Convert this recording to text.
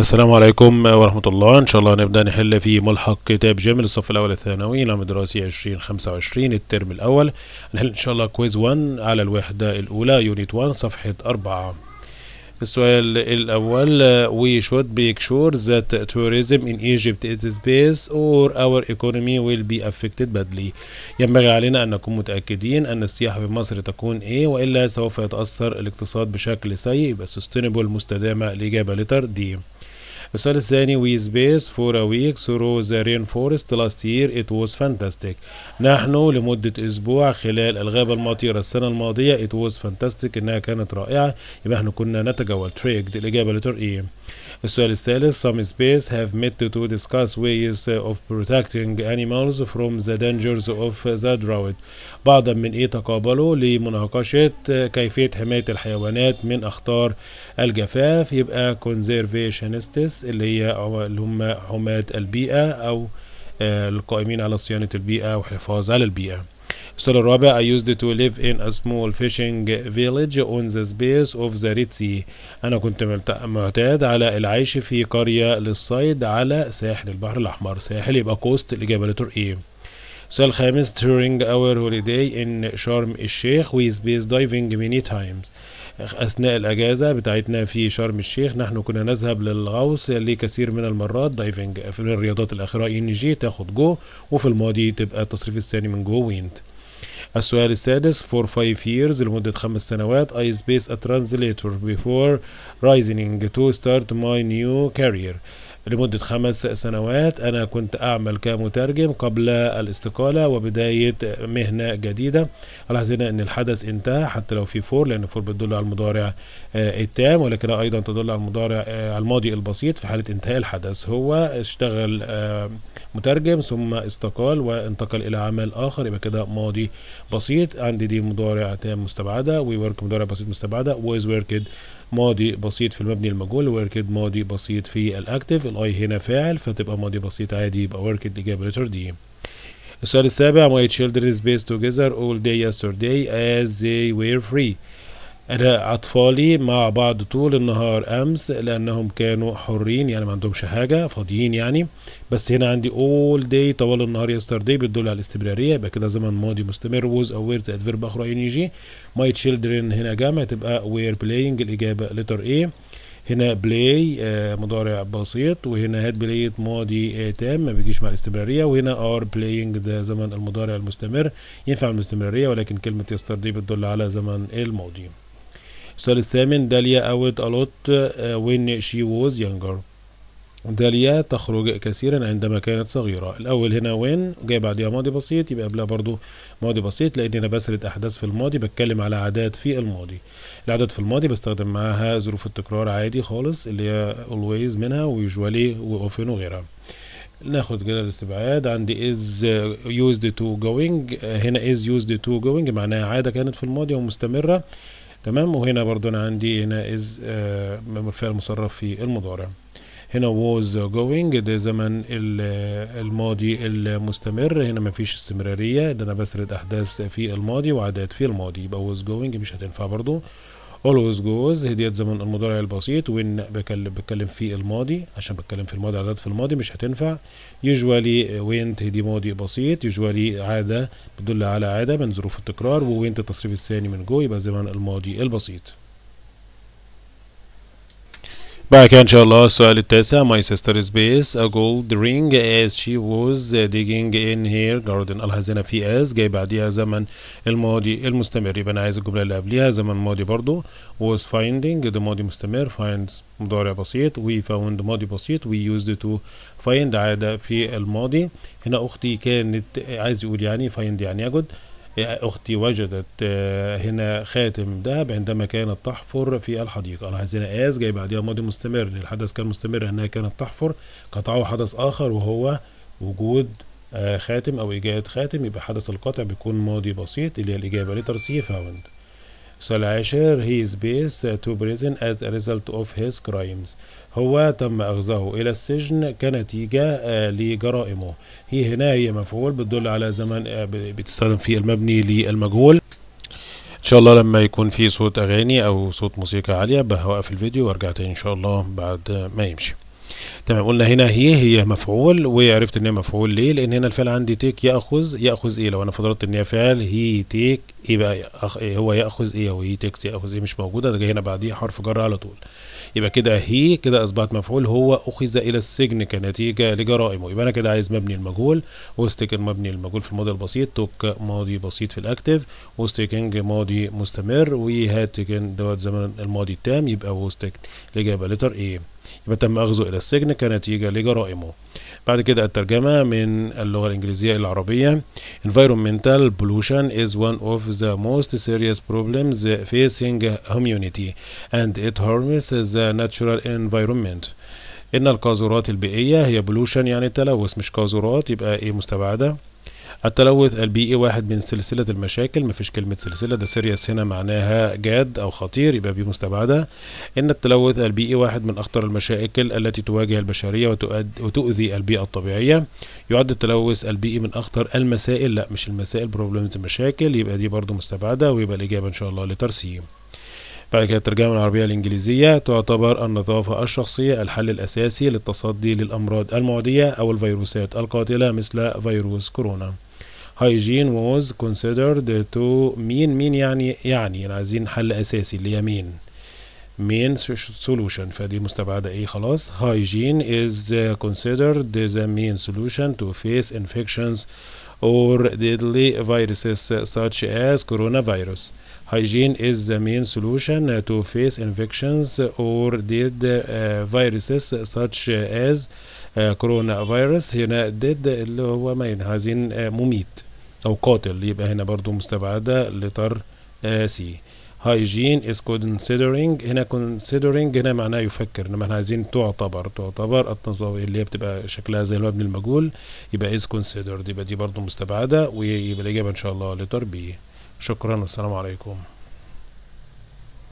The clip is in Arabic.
السلام عليكم ورحمة الله إن شاء الله هنبدأ نحل في ملحق كتاب جامل الصف الأول الثانوي العام الدراسي 2025 الترم الأول نحل إن شاء الله كويز 1 على الوحدة الأولى يونيت 1 صفحة 4 السؤال الأول we should make sure that tourism in Egypt is space or our economy will be affected badly ينبغي علينا أن نكون متأكدين أن السياحة في مصر تكون إيه وإلا سوف يتأثر الاقتصاد بشكل سيء يبقى sustainable مستدامة الإجابة لتر دي السؤال الثاني وي سبيس فور ا ويك ثرو ذا رين فورست لاست يير ات ووز فانتاستيك نحن لمده اسبوع خلال الغابه المطيره السنه الماضيه ات ووز فانتاستيك انها كانت رائعه يبقى احنا كنا نتجول تريك الاجابه لتر ايه السؤال الثالث some space have met to discuss ways of protecting animals from the dangers of the drought بعضا من ايه تقابلوا لمناقشة كيفية حماية الحيوانات من اخطار الجفاف يبقى conservationists اللي هي اللي هم حماة البيئة او القائمين على صيانة البيئة وحفاظ على البيئة السؤال الرابع I used to live in a small fishing village on the space of the Red Sea أنا كنت معتاد على العيش في قرية للصيد على ساحل البحر الأحمر ساحل يبقى كوست الإجابة لتر إيه السؤال الخامس during our holiday in شرم الشيخ we space diving many times أثناء الأجازة بتاعتنا في شرم الشيخ نحن كنا نذهب للغوص لكثير من المرات دايفنج في الرياضات الأخيرة إن جي تاخد جو وفي الماضي تبقى التصريف الثاني من جو وينت السؤال السادس for five years لمدة خمس سنوات I space a translator before rising to start my new career لمدة خمس سنوات أنا كنت أعمل كمترجم قبل الاستقالة وبداية مهنة جديدة لاحظ هنا أن الحدث انتهى حتى لو في فور لأن فور بتدل على المضارع آه، التام ولكنها أيضا تدل على المضارع آه، الماضي البسيط في حالة انتهاء الحدث هو اشتغل آه، مترجم ثم استقال وانتقل إلى عمل آخر يبقى كده ماضي بسيط عندي دي مضارع تام مستبعدة وي ورك مضارع بسيط مستبعدة ويز وركد ماضي بسيط في المبني المجهول وركد ماضي بسيط في الاكتف الاي هنا فاعل فتبقى ماضي بسيط عادي يبقى وركد اجابه لتر دي السؤال السابع my children based together all day yesterday as they were free أطفالي مع بعض طول النهار أمس لأنهم كانوا حرين يعني ما عندهمش حاجة فاضيين يعني بس هنا عندي all day طوال النهار yesterday بتدل على الاستمرارية يبقى كده زمن ماضي مستمر was aware the adverb أخرى ing my children هنا جمع تبقى were playing الإجابة letter A هنا بلاي آه، مضارع بسيط وهنا هات played ماضي آه، تام ما بيجيش مع الاستمرارية وهنا ار بلاينج ده زمن المضارع المستمر ينفع المستمرارية ولكن كلمة يستر بتدل على زمن الماضي السؤال الثامن داليا اوت ألوت آه، وين شي ووز يانجر داليا تخرج كثيرا عندما كانت صغيرة الأول هنا وين جاي بعدها ماضي بسيط يبقى قبلها برضو ماضي بسيط لأن أنا بسرد أحداث في الماضي بتكلم على عادات في الماضي العادات في الماضي بستخدم معاها ظروف التكرار عادي خالص اللي هي always منها ويجوالي وأوفين وغيرها ناخد كده الاستبعاد عندي is used to going هنا is used to going معناها عادة كانت في الماضي ومستمرة تمام وهنا برضو انا عندي هنا از الفعل آه، المصرف في المضارع هنا was going ده زمن الماضي المستمر هنا مفيش استمرارية ده انا بسرد احداث في الماضي وعادات في الماضي يبقى was going مش هتنفع برضو always goes ديت زمن المضارع البسيط وان بكلم بتكلم في الماضي عشان بتكلم في الماضي عادات في الماضي مش هتنفع usually وينت دي ماضي بسيط usually عاده بتدل على عاده من ظروف التكرار ووينت التصريف الثاني من جو يبقى زمن الماضي البسيط بعد كده ان شاء الله السؤال التاسع my sister space a gold ring as she was digging in her garden الحزينه في as جاي بعديها زمن الماضي المستمر يبقى انا عايز الجمله اللي قبليها زمن ماضي برضو was finding the ماضي مستمر finds مضارع بسيط we found ماضي بسيط we used to find عاده في الماضي هنا اختي كانت عايز يقول يعني find يعني يجد أختي وجدت آه، هنا خاتم ذهب عندما كانت تحفر في الحديقة لاحظ هنا آس جاي بعديها ماضي مستمر الحدث كان مستمر أنها كانت تحفر قطعه حدث آخر وهو وجود آه، خاتم أو إيجاد خاتم يبقى حدث القطع بيكون ماضي بسيط اللي هي الإجابة لترسيف وانت Salahashir he is based تو بريزن از a result of his هو تم أخذه إلى السجن كنتيجة آه، لجرائمه هي هنا هي مفعول بتدل على زمن آه، بتستخدم في المبني للمجهول ان شاء الله لما يكون في صوت اغاني او صوت موسيقى عاليه بوقف الفيديو وارجع تاني ان شاء الله بعد ما يمشي تمام قلنا هنا هي هي مفعول وعرفت ان هي مفعول ليه لان هنا الفعل عندي تيك ياخذ ياخذ ايه لو انا فضلت ان هي فعل هي تيك ايه بقى إيه هو ياخذ ايه هو ايه تكس ياخذ ايه مش موجوده ده هنا بعديه حرف جر على طول يبقى كده هي كده اصبحت مفعول هو اخذ الى السجن كنتيجه لجرائمه يبقى انا كده عايز مبني المجهول وستيكن مبني المجهول في الماضي البسيط توك ماضي بسيط في الاكتف وستيكنج ماضي مستمر وهاتكن دوت زمن الماضي التام يبقى وستيكن اللي جايبه لتر ايه يبقى تم اخذه الى السجن كنتيجه لجرائمه بعد كده الترجمة من اللغة الإنجليزية إلى العربية Environmental pollution is one of the most serious problems facing humanity and it harms the natural environment إن القاذورات البيئية هي بلوشن يعني تلوث مش قاذورات يبقى إيه مستبعدة التلوث البيئي واحد من سلسلة المشاكل مفيش كلمة سلسلة ده سيريس هنا معناها جاد أو خطير يبقى بي مستبعدة إن التلوث البيئي واحد من أخطر المشاكل التي تواجه البشرية وتؤذي البيئة الطبيعية يعد التلوث البيئي من أخطر المسائل لا مش المسائل بروبلمز مشاكل يبقى دي برضو مستبعدة ويبقى الإجابة إن شاء الله لترسيم بعد كده الترجمة العربية الإنجليزية تعتبر النظافة الشخصية الحل الأساسي للتصدي للأمراض المعدية أو الفيروسات القاتلة مثل فيروس كورونا hygiene was considered to mean mean يعني يعني عايزين حل أساسي اللي هي مين main solution فدي مستبعدة ايه خلاص hygiene is considered the main solution to face infections or deadly viruses such as coronavirus hygiene is the main solution to face infections or dead uh, viruses such as uh, coronavirus هنا dead اللي هو مين عايزين مميت أو قاتل يبقى هنا برضو مستبعدة لتر سي هايجين is considering هنا considering هنا معناه يفكر انما احنا عايزين تعتبر تعتبر التنظيم اللي هي بتبقى شكلها زي المبني المجهول يبقى is considered يبقى دي برضو مستبعدة ويبقى الإجابة إن شاء الله لتر بي شكرا والسلام عليكم